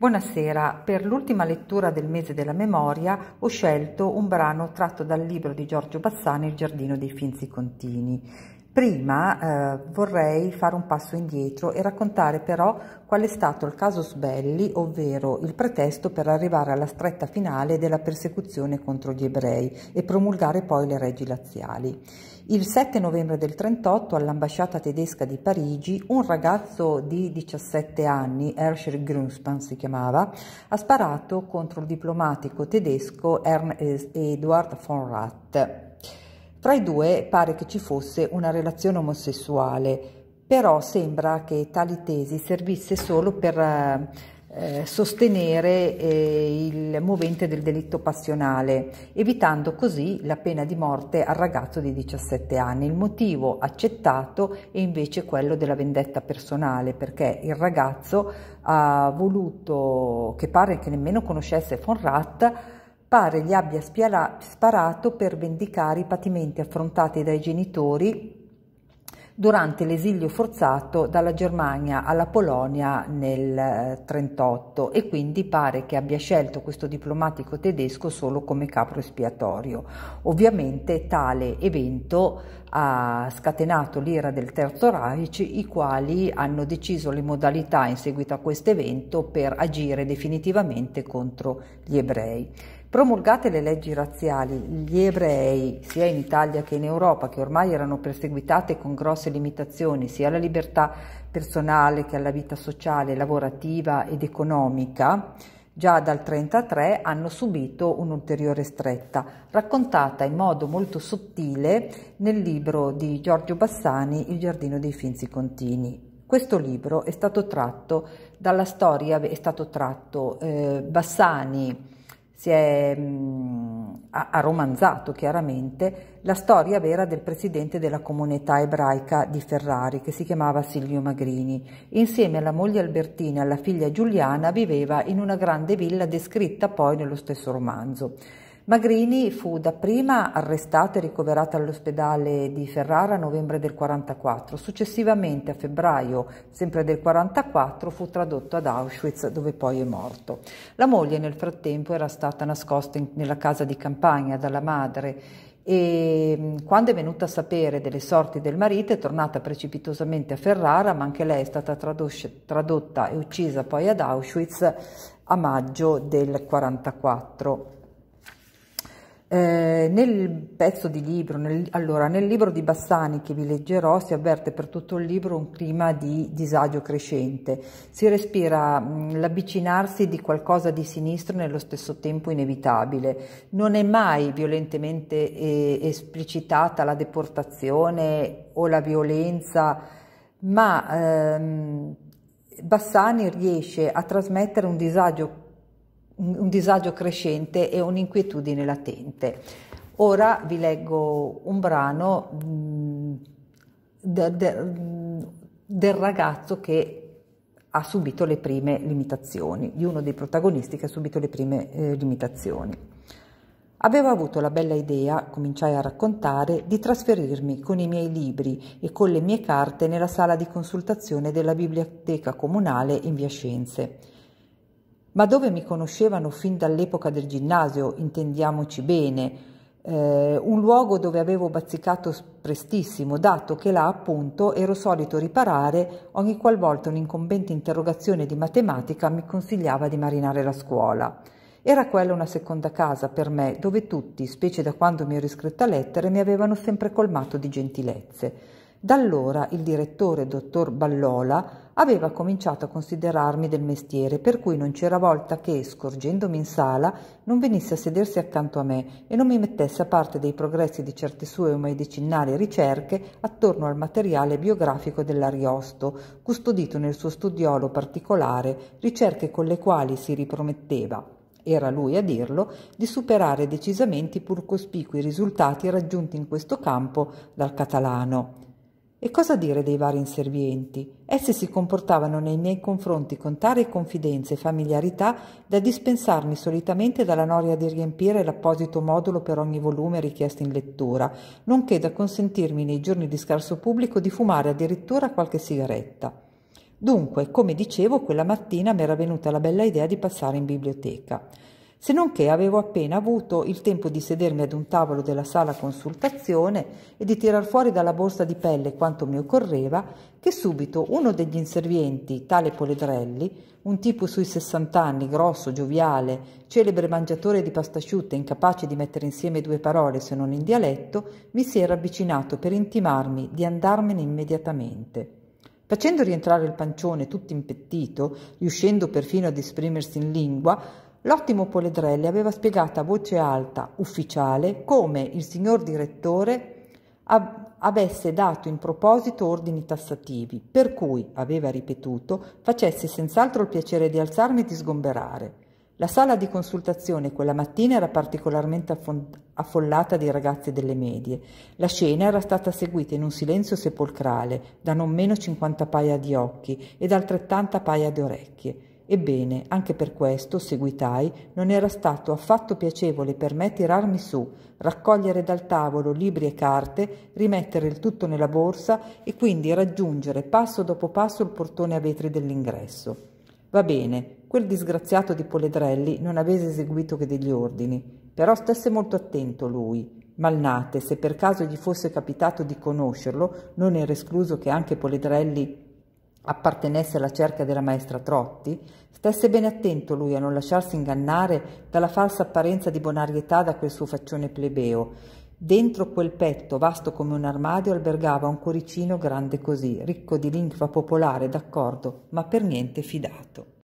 Buonasera, per l'ultima lettura del mese della memoria ho scelto un brano tratto dal libro di Giorgio Bassani Il giardino dei finzi contini. Prima eh, vorrei fare un passo indietro e raccontare però qual è stato il caso Sbelli, ovvero il pretesto per arrivare alla stretta finale della persecuzione contro gli ebrei e promulgare poi le leggi laziali. Il 7 novembre del 38 all'ambasciata tedesca di Parigi un ragazzo di 17 anni, Herschel Grunspan si chiamava, ha sparato contro il diplomatico tedesco Ernst Eduard von Rath. Tra i due pare che ci fosse una relazione omosessuale, però sembra che tali tesi servisse solo per eh, eh sostenere eh, il movente del delitto passionale, evitando così la pena di morte al ragazzo di 17 anni. Il motivo accettato è invece quello della vendetta personale, perché il ragazzo ha voluto, che pare che nemmeno conoscesse von Rath, pare gli abbia spiara- sparato per vendicare i patimenti affrontati dai genitori durante l'esilio forzato dalla Germania alla Polonia nel 1938 eh, e quindi pare che abbia scelto questo diplomatico tedesco solo come capro espiatorio. Ovviamente tale evento ha scatenato l'ira del Terzo Reich, i quali hanno deciso le modalità in seguito a questo evento per agire definitivamente contro gli ebrei. Promulgate le leggi razziali, gli ebrei, sia in Italia che in Europa, che ormai erano perseguitati con grosse limitazioni sia alla libertà personale che alla vita sociale, lavorativa ed economica, già dal 1933 hanno subito un'ulteriore stretta, raccontata in modo molto sottile nel libro di Giorgio Bassani Il giardino dei finzi contini, questo libro è stato tratto dalla storia, è stato tratto eh, Bassani si è mh, mm, ha romanzato chiaramente la storia vera del presidente della comunità ebraica di Ferrari che si chiamava Silvio Magrini. Insieme alla moglie Albertina e alla figlia Giuliana viveva in una grande villa descritta poi nello stesso romanzo. Magrini fu dapprima arrestato e ricoverato all'ospedale di Ferrara a novembre del 1944. Successivamente, a febbraio sempre del 1944, fu tradotto ad Auschwitz, dove poi è morto. La moglie, nel frattempo, era stata nascosta in, nella casa di campagna dalla madre e mm, quando è venuta a sapere delle sorti del marito è tornata precipitosamente a Ferrara, ma anche lei è stata tradotta e uccisa poi ad Auschwitz a maggio del 1944. Eh, nel pezzo di libro, nel, allora, nel libro di Bassani che vi leggerò si avverte per tutto il libro un clima di disagio crescente, si respira mh, l'avvicinarsi di qualcosa di sinistro nello stesso tempo inevitabile, non è mai violentemente eh, esplicitata la deportazione o la violenza, ma ehm, Bassani riesce a trasmettere un disagio un disagio crescente e un'inquietudine latente. Ora vi leggo un brano mh, mm, de, mm, del ragazzo che ha subito le prime limitazioni, di uno dei protagonisti che ha subito le prime eh, limitazioni. Avevo avuto la bella idea, cominciai a raccontare, di trasferirmi con i miei libri e con le mie carte nella sala di consultazione della biblioteca comunale in via Scienze ma dove mi conoscevano fin dall'epoca del ginnasio, intendiamoci bene, eh, un luogo dove avevo bazzicato prestissimo, dato che là appunto ero solito riparare ogni qualvolta un'incombente interrogazione di matematica mi consigliava di marinare la scuola. Era quella una seconda casa per me, dove tutti, specie da quando mi ero iscritta a lettere, mi avevano sempre colmato di gentilezze. Da allora il direttore, dottor Ballola, aveva cominciato a considerarmi del mestiere, per cui non c'era volta che, scorgendomi in sala, non venisse a sedersi accanto a me e non mi mettesse a parte dei progressi di certe sue medicinali ricerche attorno al materiale biografico dell'Ariosto, custodito nel suo studiolo particolare, ricerche con le quali si riprometteva, era lui a dirlo, di superare decisamente i pur cospicui risultati raggiunti in questo campo dal catalano. E cosa dire dei vari inservienti? Essi si comportavano nei miei confronti con tale confidenza e familiarità da dispensarmi solitamente dalla noria di riempire l'apposito modulo per ogni volume richiesto in lettura, nonché da consentirmi nei giorni di scarso pubblico di fumare addirittura qualche sigaretta. Dunque, come dicevo, quella mattina m'era venuta la bella idea di passare in biblioteca se non che avevo appena avuto il tempo di sedermi ad un tavolo della sala consultazione e di tirar fuori dalla borsa di pelle quanto mi occorreva, che subito uno degli inservienti, tale Poledrelli, un tipo sui 60 anni, grosso, gioviale, celebre mangiatore di pasta asciutta, incapace di mettere insieme due parole se non in dialetto, mi si era avvicinato per intimarmi di andarmene immediatamente. Facendo rientrare il pancione tutto impettito, riuscendo perfino ad esprimersi in lingua, L'ottimo Poledrelli aveva spiegato a voce alta, ufficiale, come il signor direttore ab- avesse dato in proposito ordini tassativi, per cui, aveva ripetuto, facesse senz'altro il piacere di alzarmi e di sgomberare. La sala di consultazione quella mattina era particolarmente affon- affollata di ragazze delle medie. La scena era stata seguita in un silenzio sepolcrale da non meno 50 paia di occhi ed altrettanta paia di orecchie. Ebbene, anche per questo, seguitai, non era stato affatto piacevole per me tirarmi su, raccogliere dal tavolo libri e carte, rimettere il tutto nella borsa e quindi raggiungere passo dopo passo il portone a vetri dell'ingresso. Va bene, quel disgraziato di Poledrelli non avesse eseguito che degli ordini, però stesse molto attento lui. Malnate, se per caso gli fosse capitato di conoscerlo, non era escluso che anche Poledrelli appartenesse alla cerca della maestra Trotti, stesse bene attento lui a non lasciarsi ingannare dalla falsa apparenza di bonarietà da quel suo faccione plebeo. Dentro quel petto, vasto come un armadio, albergava un cuoricino grande così, ricco di lingua popolare, d'accordo, ma per niente fidato.